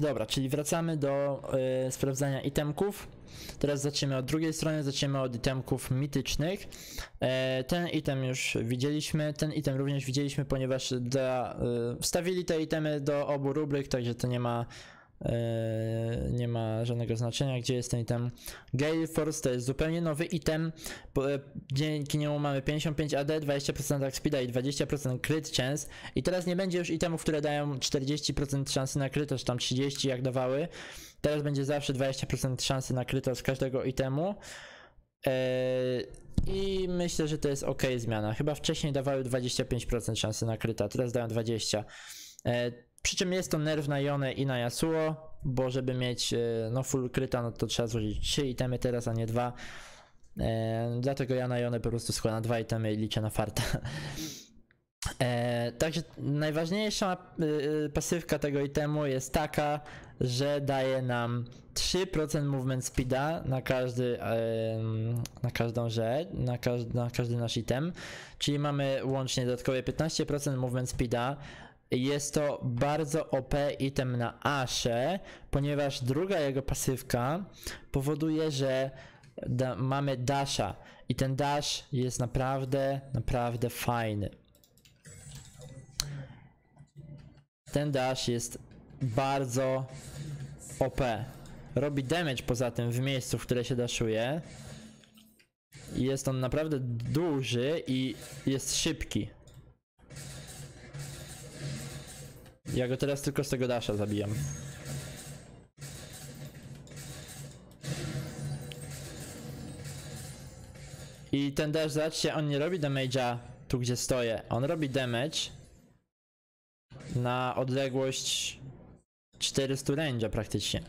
Dobra, czyli wracamy do y, sprawdzania itemków. Teraz zaczniemy od drugiej strony, zaczniemy od itemków mitycznych. E, ten item już widzieliśmy, ten item również widzieliśmy, ponieważ y, wstawili te itemy do obu rubryk, także to nie ma E, nie ma żadnego znaczenia, gdzie jest ten item. Gale Force to jest zupełnie nowy item, e, dzięki niemu mamy 55 AD, 20% speeda i 20% crit chance i teraz nie będzie już itemów, które dają 40% szansy na kryto, czy tam 30 jak dawały. Teraz będzie zawsze 20% szansy na kryto z każdego itemu. E, I myślę, że to jest ok zmiana. Chyba wcześniej dawały 25% szansy na kryta, teraz dają 20. Przy czym jest to nerw na Yone i na Yasuo, bo żeby mieć e, no full kryta, no to trzeba złożyć 3 itemy teraz, a nie 2. E, dlatego ja na Yone po prostu składam 2 itemy i liczę na farta. E, także najważniejsza y, pasywka tego itemu jest taka, że daje nam 3% movement speeda na każdy, y, na każdą rzecz, na, każ na każdy nasz item, czyli mamy łącznie dodatkowe 15% movement speeda, jest to bardzo OP item na Asze, ponieważ druga jego pasywka powoduje, że da mamy dasha i ten dash jest naprawdę, naprawdę fajny. Ten dash jest bardzo OP. Robi damage poza tym w miejscu, w które się daszuje. Jest on naprawdę duży i jest szybki. Ja go teraz tylko z tego dasza zabijam. I ten dash, zobaczcie, on nie robi damage'a tu, gdzie stoję. On robi damage na odległość 400 range'a praktycznie.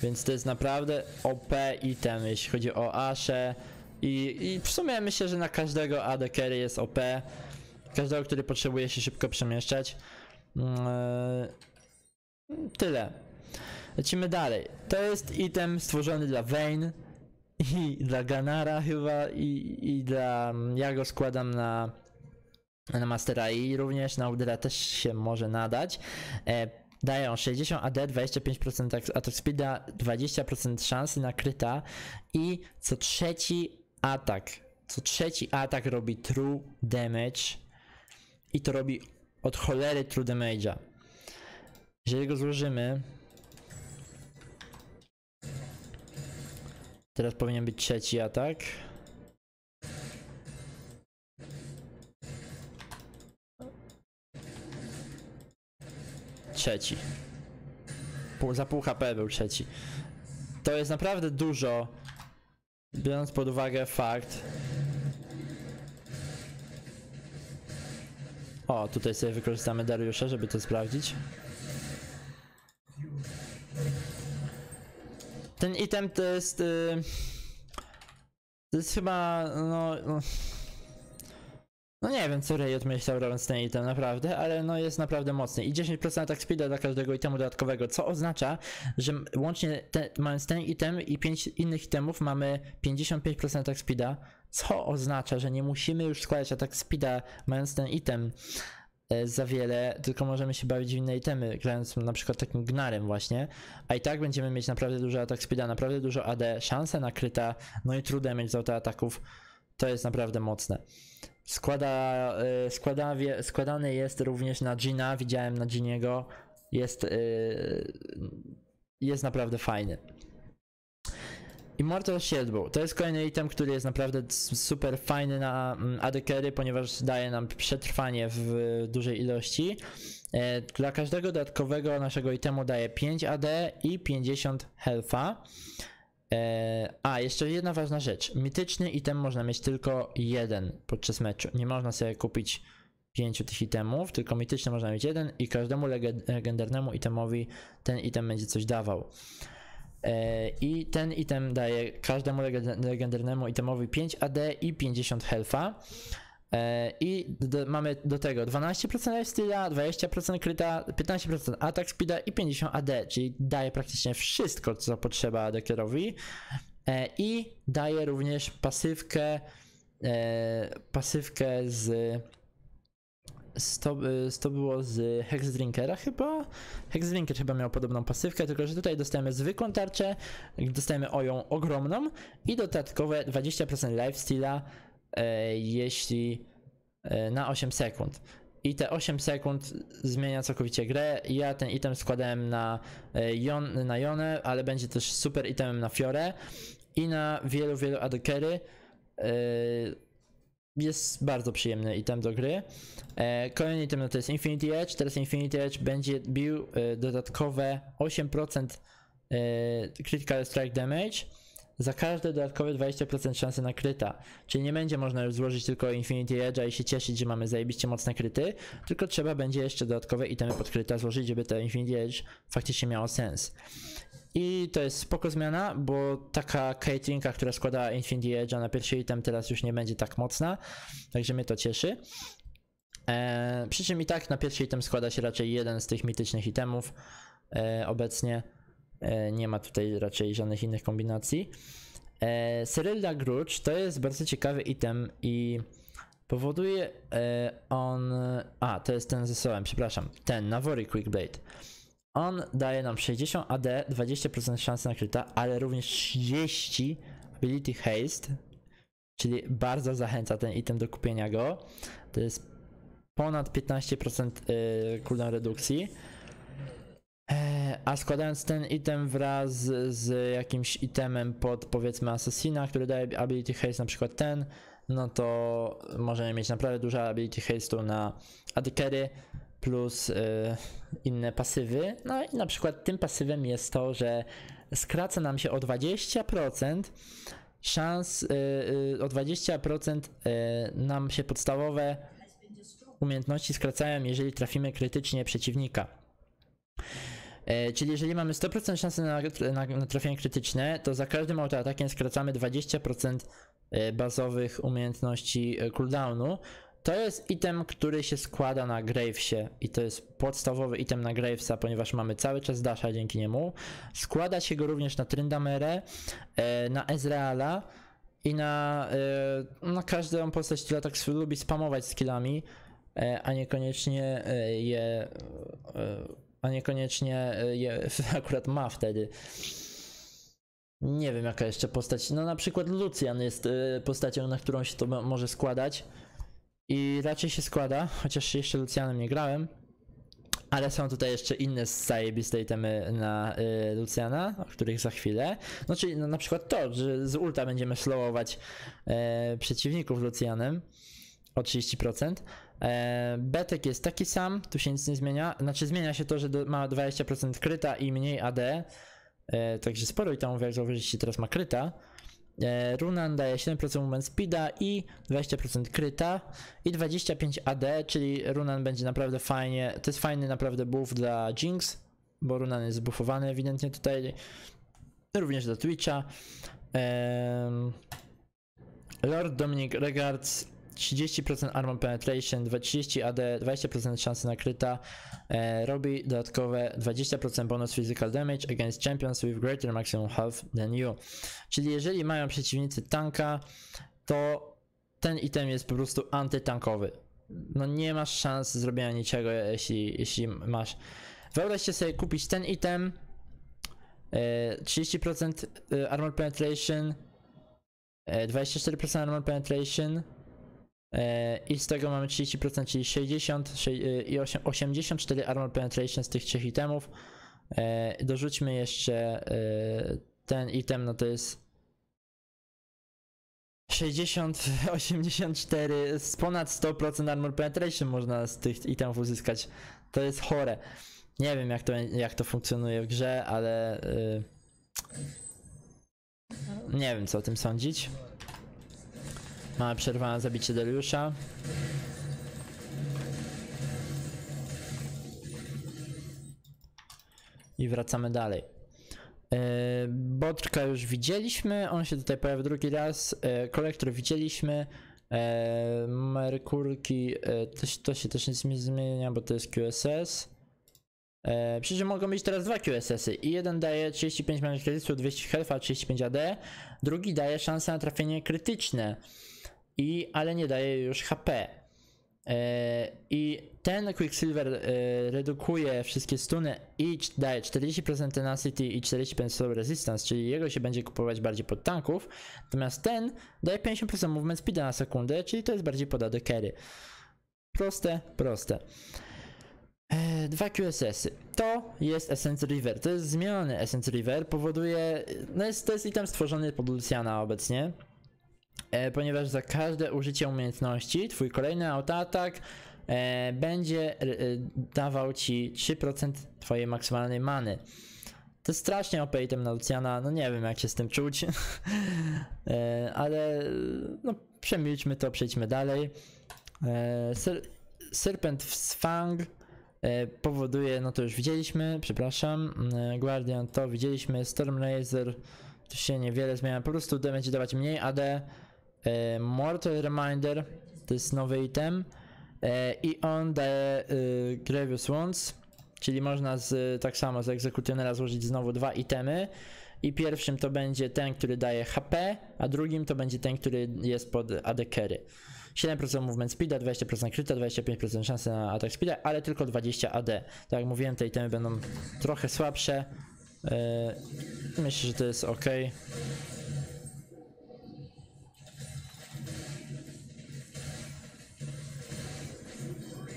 Więc to jest naprawdę OP item, jeśli chodzi o Asze. I, I w sumie myślę, że na każdego AD carry jest OP. Każdego, który potrzebuje się szybko przemieszczać. Mm, e, tyle. Lecimy dalej. To jest item stworzony dla Vein i dla Ganara chyba i, i dla... Mm, ja go składam na, na Mastera i również na Udera też się może nadać. E, dają 60 AD, 25% attack speeda, 20% szansy na kryta i co trzeci atak. Co trzeci atak robi true damage i to robi od cholery true damage'a. Jeżeli go złożymy... Teraz powinien być trzeci atak. Trzeci. Pół, za pół HP był trzeci. To jest naprawdę dużo, biorąc pod uwagę fakt, O, tutaj sobie wykorzystamy Dariusza, żeby to sprawdzić. Ten item to jest... Y, to jest chyba, no... No, no nie wiem, co Riot myślał robiąc ten item, naprawdę, ale no jest naprawdę mocny. I 10% atak speeda dla każdego itemu dodatkowego, co oznacza, że łącznie te, mając ten item i 5 innych itemów mamy 55% tak speeda co oznacza, że nie musimy już składać atak speeda mając ten item e, za wiele, tylko możemy się bawić w inne itemy, grając na przykład takim gnarem właśnie, a i tak będziemy mieć naprawdę dużo atak speeda, naprawdę dużo AD, szanse nakryta, no i trudne mieć z ataków, to jest naprawdę mocne. Składa, e, składa, składany jest również na Gina, widziałem na Giniego, jest, e, jest naprawdę fajny. Immortal Shield To jest kolejny item, który jest naprawdę super fajny na mm, adekery, ponieważ daje nam przetrwanie w dużej ilości. E, dla każdego dodatkowego naszego itemu daje 5 AD i 50 Healtha. E, a, jeszcze jedna ważna rzecz. Mityczny item można mieć tylko jeden podczas meczu. Nie można sobie kupić pięciu tych itemów, tylko mityczny można mieć jeden i każdemu legendarnemu itemowi ten item będzie coś dawał. E, I ten item daje każdemu legendarnemu itemowi 5 AD i 50 Health'a. E, I do, mamy do tego 12% lifestyla, 20% kryta, 15% atak speeda i 50 AD, czyli daje praktycznie wszystko, co potrzeba dekerowi. E, I daje również pasywkę, pasywkę z 100, y, było z Hexdrinkera chyba? Hexdrinker chyba miał podobną pasywkę, tylko że tutaj dostajemy zwykłą tarczę, dostajemy oją ogromną i dodatkowe 20% lifesteala, e, jeśli e, na 8 sekund. I te 8 sekund zmienia całkowicie grę. Ja ten item składałem na, e, Jon, na Jonę, ale będzie też super itemem na Fiorę i na wielu, wielu adokery. E, jest bardzo przyjemny item do gry. E, kolejny item no to jest Infinity Edge. Teraz Infinity Edge będzie bił e, dodatkowe 8% e, critical strike damage za każde dodatkowe 20% szanse na kryta. Czyli nie będzie można już złożyć tylko Infinity Edge'a i się cieszyć, że mamy zajebiście mocne kryty, tylko trzeba będzie jeszcze dodatkowe itemy pod kryta złożyć, żeby to Infinity Edge faktycznie miało sens. I to jest spoko zmiana, bo taka Caitlinka, która składała Infinity Edge na pierwszy item, teraz już nie będzie tak mocna, także mnie to cieszy. Eee, przy czym i tak na pierwszy item składa się raczej jeden z tych mitycznych itemów e, obecnie. E, nie ma tutaj raczej żadnych innych kombinacji. E, Cyrilla to jest bardzo ciekawy item i powoduje e, on... A, to jest ten zesołem, przepraszam. Ten, Navori Quickblade. Blade. On daje nam 60 AD, 20% szansy na kryta, ale również 30 ability haste, czyli bardzo zachęca ten item do kupienia go. To jest ponad 15% y, cooldown redukcji. E, a składając ten item wraz z jakimś itemem pod powiedzmy Assassina, który daje ability haste, na przykład ten, no to możemy mieć naprawdę dużo ability haste'u na adekery plus y, inne pasywy. No i na przykład tym pasywem jest to, że skraca nam się o 20% szans, y, y, o 20% nam się podstawowe umiejętności skracają, jeżeli trafimy krytycznie przeciwnika. E, czyli jeżeli mamy 100% szansy na, na, na trafienie krytyczne, to za każdym autoatakiem skracamy 20% e, bazowych umiejętności e, cooldownu to jest item, który się składa na Gravesie i to jest podstawowy item na Gravesa, ponieważ mamy cały czas Dasha dzięki niemu. Składa się go również na Tryndamere, e, na Ezreala i na, e, na no, każdą postać, która tak lubi spamować skillami, e, a niekoniecznie je, a niekoniecznie je akurat ma wtedy. Nie wiem jaka jeszcze postać, no na przykład Lucian jest postacią, na którą się to może składać. I raczej się składa, chociaż jeszcze Lucianem nie grałem, ale są tutaj jeszcze inne zajebiste itemy na y, Luciana, o których za chwilę. No czyli no, na przykład to, że z ulta będziemy slowować y, przeciwników Lucianem o 30%. E, Betek jest taki sam, tu się nic nie zmienia. Znaczy zmienia się to, że do, ma 20% kryta i mniej AD. E, także sporo i tam jak zauważyliście teraz ma kryta. E, Runan daje 7% moment speeda i 20% kryta i 25 AD, czyli Runan będzie naprawdę fajnie, to jest fajny naprawdę buff dla Jinx, bo Runan jest zbufowany ewidentnie tutaj, również dla Twitcha. Lord Dominic Regards 30% armor penetration, AD, 20% szansy na kryta. E, robi dodatkowe 20% bonus physical damage against champions with greater maximum health than you. Czyli jeżeli mają przeciwnicy tanka, to ten item jest po prostu antytankowy. No nie masz szans zrobienia niczego, jeśli, jeśli masz. Wyobraźcie sobie kupić ten item, 30% e, e, armor penetration, 24% e, armor penetration, E, I z tego mamy 30%, czyli 60 e, i 84 armor penetration z tych trzech itemów. E, dorzućmy jeszcze ten item, no to jest 60, 84, z ponad 100% armor penetration można z tych itemów uzyskać. To jest chore. Nie wiem jak to, jak to funkcjonuje w grze, ale... nie wiem co o tym sądzić. Mamy przerwane zabicie Deliusza. I wracamy dalej. E, Botrka już widzieliśmy, on się tutaj pojawił drugi raz. E, kolektor widzieliśmy. E, Merkurki, to, to, się też nic nie zmienia, bo to jest QSS. E, przy czym mogą być teraz dwa QSS-y i jeden daje 35 minut krytyczu, 200 health, 35 AD, drugi daje szansę na trafienie krytyczne i, ale nie daje już HP. E, I ten Quicksilver e, redukuje wszystkie stuny i daje 40% tenacity i 40% resistance, czyli jego się będzie kupować bardziej pod tanków. Natomiast ten daje 50% movement speed na sekundę, czyli to jest bardziej poda do carry. Proste, proste. E, dwa QSS-y. To jest Essence River. To jest zmieniony Essence River. Powoduje. No jest, to jest item stworzony pod Luciana obecnie. E, ponieważ za każde użycie umiejętności twój kolejny autoatak e, będzie e, dawał ci 3% twojej maksymalnej many. To strasznie OP item na Luciana, no nie wiem jak się z tym czuć, e, ale no przemilczmy to, przejdźmy dalej. E, ser, serpent w Sfang e, powoduje, no to już widzieliśmy, przepraszam, e, Guardian to widzieliśmy, Storm Razor, to się niewiele zmienia, po prostu będzie dawać mniej AD, E, Mortal Reminder to jest nowy item e, i on daje e, Grievous Wounds, czyli można z, tak samo z egzekucjonera złożyć znowu dwa itemy i pierwszym to będzie ten, który daje HP, a drugim to będzie ten, który jest pod AD carry. 7% movement speeda, 20% kryta, 25% szansy na atak speeda, ale tylko 20 AD. Tak jak mówiłem, te itemy będą trochę słabsze. Yy, myślę, że to jest ok.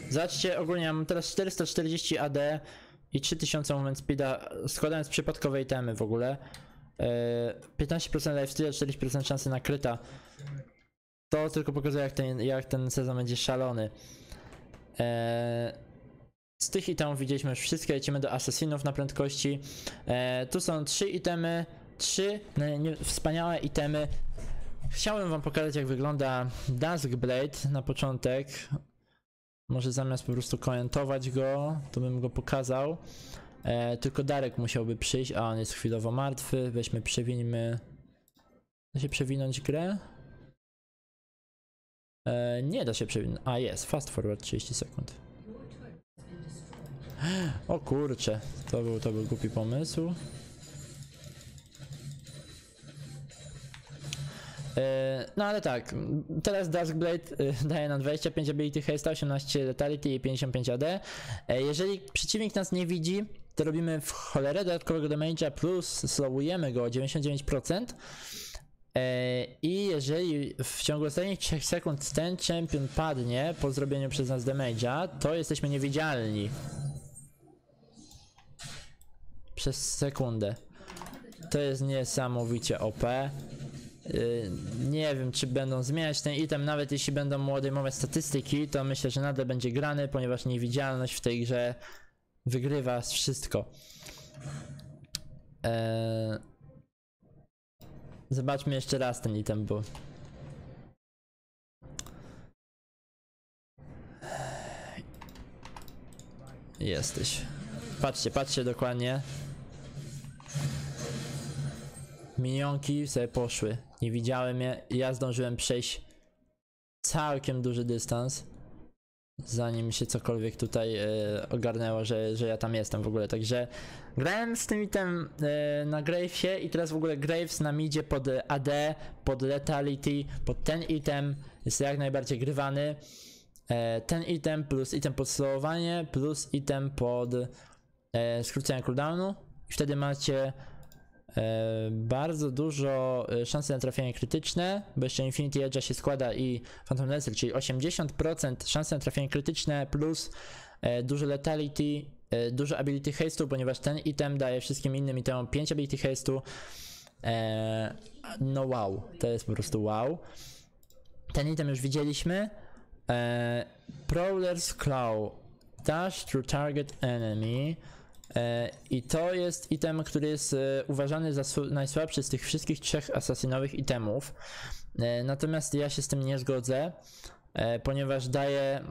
Zobaczcie, ogólnie mam teraz 440 AD i 3000 moment speeda, składając przypadkowe itemy w ogóle. 15% lifestyle, 40% szansy na kryta. To tylko pokazuje jak ten, jak ten sezon będzie szalony. E, z tych itemów widzieliśmy już wszystkie, lecimy do asesinów na prędkości. E, tu są trzy itemy, trzy wspaniałe itemy. Chciałem wam pokazać jak wygląda Dusk Blade na początek. Może zamiast po prostu komentować go, to bym go pokazał. E, tylko Darek musiałby przyjść, a on jest chwilowo martwy. Weźmy, przewińmy. Da się przewinąć grę? E, nie da się przewinąć. A jest, fast forward 30 sekund. O kurcze, to był, to był głupi pomysł. E, no ale tak, teraz Duskblade e, daje nam 25 ability haste, 18 letality i 55 AD. E, jeżeli przeciwnik nas nie widzi, to robimy w cholerę dodatkowego damage'a plus slowujemy go o 99%. I jeżeli w ciągu ostatnich 3 sekund ten champion padnie po zrobieniu przez nas damage'a, to jesteśmy niewidzialni. Przez sekundę. To jest niesamowicie OP. Y, nie wiem, czy będą zmieniać ten item, nawet jeśli będą mu odejmować statystyki, to myślę, że nadal będzie grany, ponieważ niewidzialność w tej grze wygrywa wszystko. Eee... Zobaczmy jeszcze raz ten item, bo... Jesteś. Patrzcie, patrzcie dokładnie. Minionki sobie poszły nie widziałem je. Ja zdążyłem przejść całkiem duży dystans, zanim się cokolwiek tutaj e, ogarnęło, że, że ja tam jestem w ogóle. Także grałem z tym item e, na Gravesie i teraz w ogóle Graves nam idzie pod AD, pod Lethality, pod ten item, jest jak najbardziej grywany. E, ten item plus item pod slowowanie, plus item pod e, skrócenie cooldownu i wtedy macie E, bardzo dużo e, szansy na trafienie krytyczne, bo jeszcze Infinity Edge się składa i Phantom Lancer, czyli 80% szansy na trafienie krytyczne plus e, dużo letality, dużo ability haste'u, ponieważ ten item daje wszystkim innym itemom 5 ability haste'u. No wow, to jest po prostu wow. Ten item już widzieliśmy. Prowler's Claw. Dash through target enemy. E, I to jest item, który jest e, uważany za najsłabszy z tych wszystkich trzech asasynowych itemów. E, natomiast ja się z tym nie zgodzę, ponieważ daje.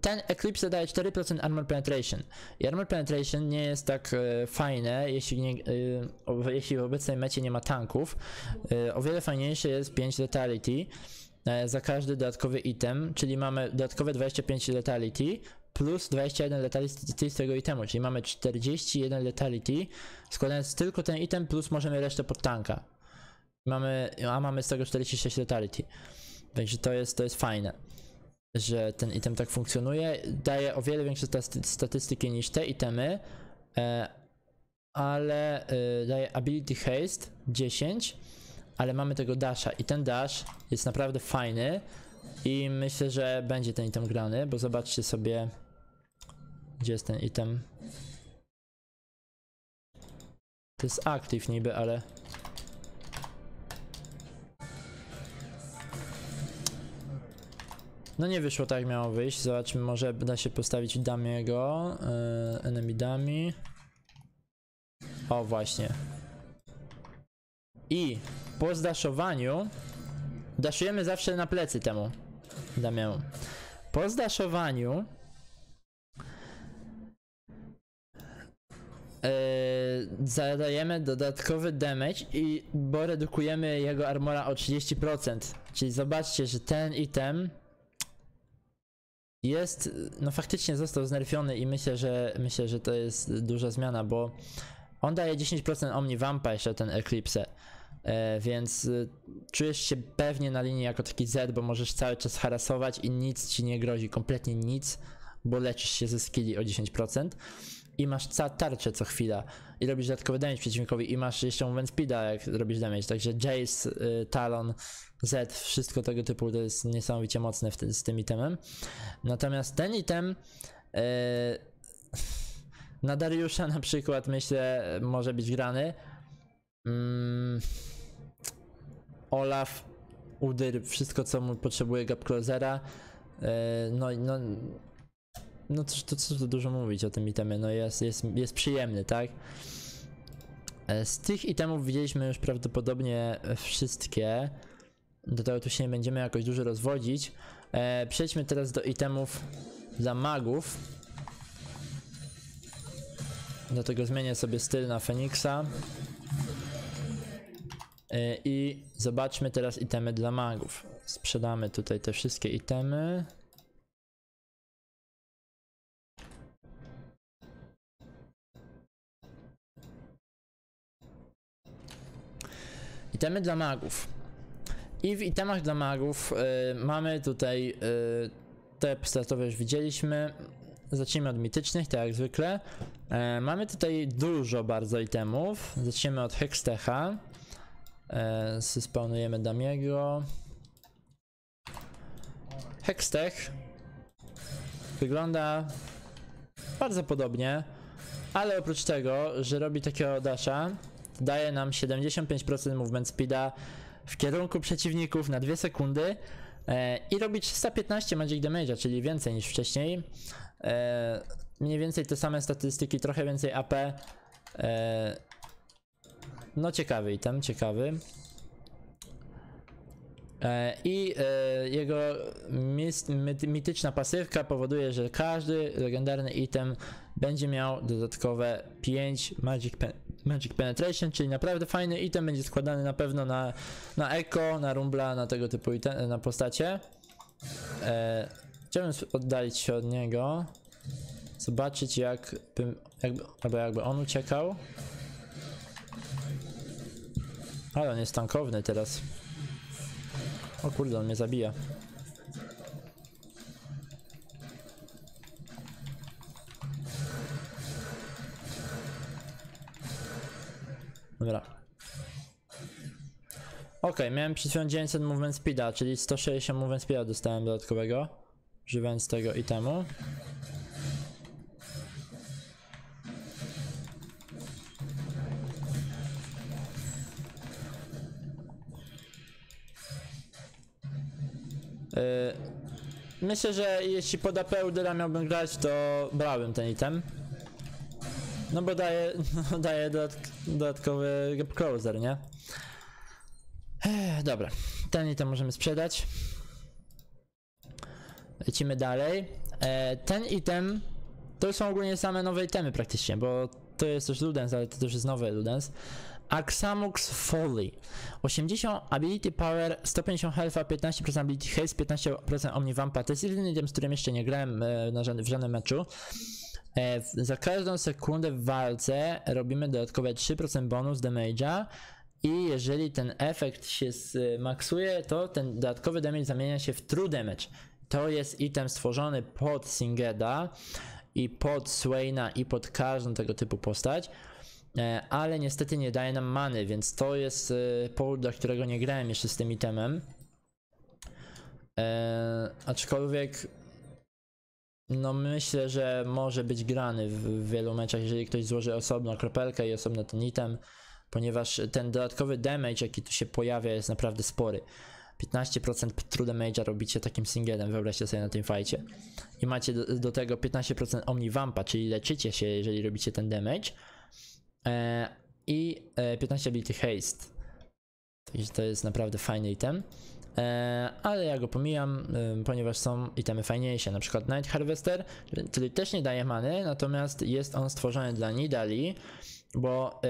Ten Eclipse daje 4% Armor Penetration. I Armor Penetration nie jest tak fajne, jeśli, nie, jeśli w obecnej mecie nie ma tanków. o wiele fajniejsze jest 5 Letality za każdy dodatkowy item, czyli mamy dodatkowe 25 Letality plus 21 letality z tego itemu, czyli mamy 41 letality, składając tylko ten item plus możemy resztę pod tanka. Mamy, a mamy z tego 46 letality. Także to jest, to jest fajne, że ten item tak funkcjonuje. Daje o wiele większe statystyki niż te itemy, e, ale e, daje ability haste 10, ale mamy tego dasha i ten dash jest naprawdę fajny i myślę, że będzie ten item grany, bo zobaczcie sobie gdzie jest ten item? To jest active niby, ale... No nie wyszło tak miało wyjść, zobaczmy, może da się postawić Damiego, yy, enemy dummy. O właśnie. I po zdaszowaniu, daszujemy zawsze na plecy temu Damiemu. Po zdaszowaniu E, zadajemy dodatkowy damage i bo redukujemy jego armora o 30%. Czyli zobaczcie, że ten item jest, no faktycznie został znerfiony i myślę, że myślę, że to jest duża zmiana, bo on daje 10% Omni Vampa jeszcze ten Eclipse. E, więc e, czujesz się pewnie na linii jako taki Z, bo możesz cały czas harasować i nic ci nie grozi, kompletnie nic, bo leczysz się ze skilli o 10% i masz tarczę co chwila i robisz dodatkowy damage przeciwnikowi i masz jeszcze moment speeda jak robisz damage, także Jace, y, Talon, Z, wszystko tego typu to jest niesamowicie mocne z tym itemem. Natomiast ten item y, na Dariusza na przykład myślę może być grany. Mm, Olaf, Udyr, wszystko co mu potrzebuje Gap Closera. Y, no, no no cóż, to co tu dużo mówić o tym itemie, no jest, jest, jest przyjemny, tak? E, z tych itemów widzieliśmy już prawdopodobnie wszystkie. Do tego tu się nie będziemy jakoś dużo rozwodzić. E, przejdźmy teraz do itemów dla magów. Do tego zmienię sobie styl na Feniksa. E, I zobaczmy teraz itemy dla magów. Sprzedamy tutaj te wszystkie itemy. Itemy dla magów. I w itemach dla magów y, mamy tutaj y, te startowe już widzieliśmy. Zacznijmy od mitycznych, tak jak zwykle. E, mamy tutaj dużo bardzo itemów. Zaczniemy od Hextecha. E, syspawnujemy Damiego. Hextech wygląda bardzo podobnie, ale oprócz tego, że robi takiego odasza daje nam 75% movement speeda w kierunku przeciwników na 2 sekundy e, i robi 315 magic damage, czyli więcej niż wcześniej. E, mniej więcej te same statystyki, trochę więcej AP. E, no ciekawy item, ciekawy. E, I e, jego mityczna pasywka powoduje, że każdy legendarny item będzie miał dodatkowe 5 Magic Magic Penetration, czyli naprawdę fajny item będzie składany na pewno na, na Echo, na Rumbla, na tego typu item, na postacie. E, chciałbym oddalić się od niego, zobaczyć jak bym, jakby, albo jakby on uciekał. Ale on jest tankowny teraz. O kurde, on mnie zabija. Dobra. Ok, miałem przed chwilą 900 movement speeda, czyli 160 movement speeda dostałem dodatkowego. Używając tego itemu. Y, myślę, że jeśli pod AP miałbym grać, to brałem ten item. No bo daje, no daje dodatkowy closer, nie? Ech, dobra, ten item możemy sprzedać. Lecimy dalej. E, ten item to są ogólnie same nowe itemy praktycznie, bo to jest też Ludens, ale to też jest nowy Ludens. Aksamux Folly 80 Ability Power, 150 Health, 15% Ability Haste, 15% Omnivampa. To jest jedyny item, z którym jeszcze nie grałem e, na żadnym, w żadnym meczu. E, za każdą sekundę w walce robimy dodatkowe 3% bonus damage'a i jeżeli ten efekt się e, maksuje, to ten dodatkowy damage zamienia się w true damage. To jest item stworzony pod Singeda i pod Swaina i pod każdą tego typu postać, e, ale niestety nie daje nam many, więc to jest powód, dla którego nie grałem jeszcze z tym itemem. aczkolwiek no myślę, że może być grany w wielu meczach, jeżeli ktoś złoży osobną kropelkę i osobno ten item, ponieważ ten dodatkowy damage, jaki tu się pojawia, jest naprawdę spory. 15% true damage robicie takim singlem, wyobraźcie sobie na tym fajcie. I macie do, do tego 15% Omni Vampa, czyli leczycie się, jeżeli robicie ten damage. E, I e, 15 ability haste. Także to jest naprawdę fajny item. E, ale ja go pomijam, e, ponieważ są itemy fajniejsze, na przykład Night Harvester, który też nie daje many, natomiast jest on stworzony dla Nidali, bo e,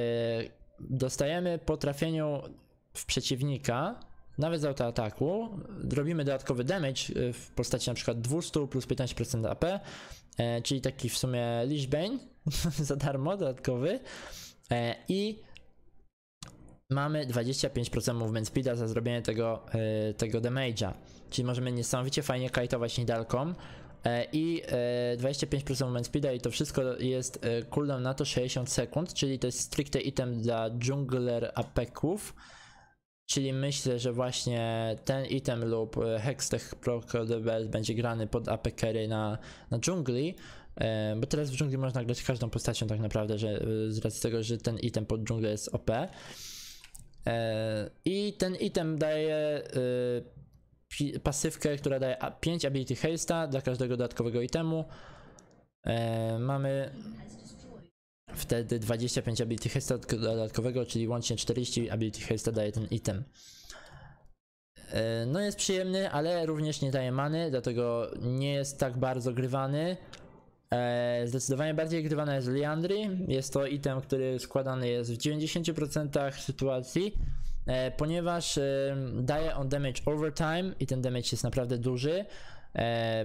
dostajemy po trafieniu w przeciwnika, nawet z autoataku, robimy dodatkowy damage w postaci na przykład 200 plus 15% AP, czyli taki w sumie Lichbane za darmo dodatkowy i mamy 25% movement speeda za zrobienie tego, yy, tego damage'a. Czyli możemy niesamowicie fajnie kajtować nidalką e, i 25% e, movement speeda i to wszystko jest cooldown na to 60 sekund, czyli to jest stricte item dla jungler apeków. Czyli myślę, że właśnie ten item lub Hextech Crocodile będzie grany pod apekery na, na dżungli. Bo teraz w dżungli można grać każdą postacią tak naprawdę, że z racji tego, że ten item pod dżunglę jest OP. E, I ten item daje e, pasywkę, która daje 5 ability haste'a dla każdego dodatkowego itemu. E, mamy wtedy 25 ability haste'a dodatkowego, czyli łącznie 40 ability haste'a daje ten item. No jest przyjemny, ale również nie daje many, dlatego nie jest tak bardzo grywany, E, zdecydowanie bardziej agrywana jest Liandry. Jest to item, który składany jest w 90% sytuacji, e, ponieważ e, daje on damage overtime i ten damage jest naprawdę duży.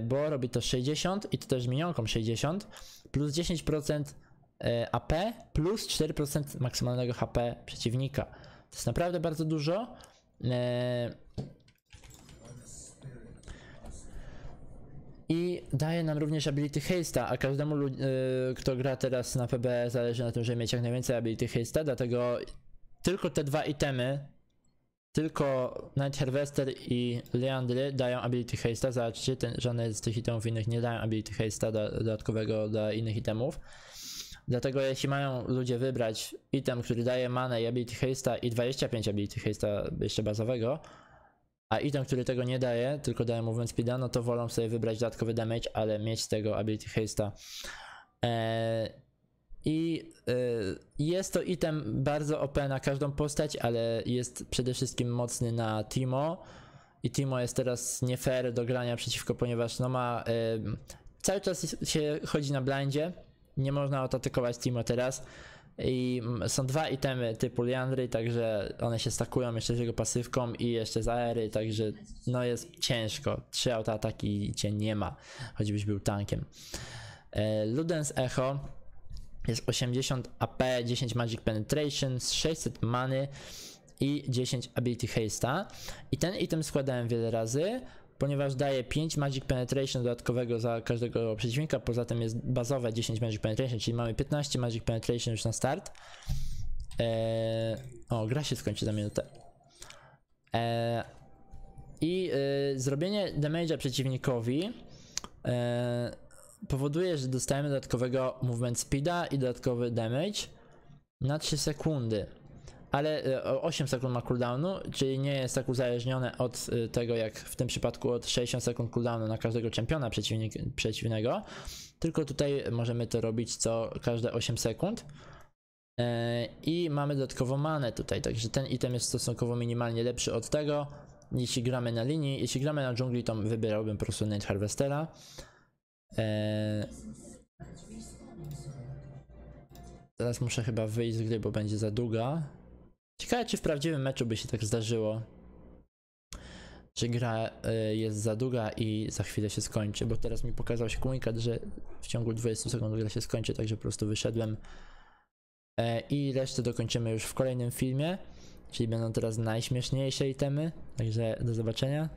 bo robi to 60 i to też minionkom 60 plus 10% AP plus 4% maksymalnego HP przeciwnika. To jest naprawdę bardzo dużo. I daje nam również ability haste'a, a każdemu, yy, kto gra teraz na PB e, zależy na tym, żeby mieć jak najwięcej ability haste'a, dlatego tylko te dwa itemy, tylko Night Harvester i Leandry dają ability haste'a, zobaczcie, ten, żadne z tych itemów innych nie dają ability haste'a do, dodatkowego dla innych itemów. Dlatego jeśli mają ludzie wybrać item, który daje manę i ability haste'a i 25 ability haste'a jeszcze bazowego, a item, który tego nie daje, tylko daje movement speeda, no to wolą sobie wybrać dodatkowy damage, ale mieć z tego ability haste'a. Eee, I e, jest to item bardzo OP na każdą postać, ale jest przede wszystkim mocny na Timo. I Timo jest teraz nie fair do grania przeciwko, ponieważ no ma e, cały czas się chodzi na blindzie. Nie można atakować Timo teraz. I są dwa itemy typu Liandry, także one się stakują jeszcze z jego pasywką i jeszcze z aery, także no jest ciężko. Trzy auto i cię nie ma, choćbyś był tankiem. E, Ludens Echo jest 80 AP, 10 Magic Penetration, 600 many i 10 Ability Haste'a. I ten item składałem wiele razy, ponieważ daje 5 Magic Penetration dodatkowego za każdego przeciwnika, poza tym jest bazowe 10 Magic Penetration, czyli mamy 15 Magic Penetration już na start. Eee, o, gra się skończy za minutę. Eee, I e, zrobienie damage'a przeciwnikowi e, powoduje, że dostajemy dodatkowego movement speeda i dodatkowy damage na 3 sekundy ale 8 e, sekund ma cooldownu, czyli nie jest tak uzależnione od e, tego, jak w tym przypadku od 60 sekund cooldownu na każdego czempiona przeciwnego, tylko tutaj możemy to robić co każde 8 sekund. E, I mamy dodatkowo manę tutaj, także ten item jest stosunkowo minimalnie lepszy od tego. Jeśli gramy na linii, jeśli gramy na dżungli, to wybierałbym po prostu Night Harvestera. Teraz muszę chyba wyjść z gry, bo będzie za długa. Ciekawe, czy w prawdziwym meczu by się tak zdarzyło, że gra y, jest za długa i za chwilę się skończy, bo teraz mi pokazał się komunikat, że w ciągu 20 sekund gra się skończy, także po prostu wyszedłem. Y, I resztę dokończymy już w kolejnym filmie, czyli będą teraz najśmieszniejsze itemy, także do zobaczenia.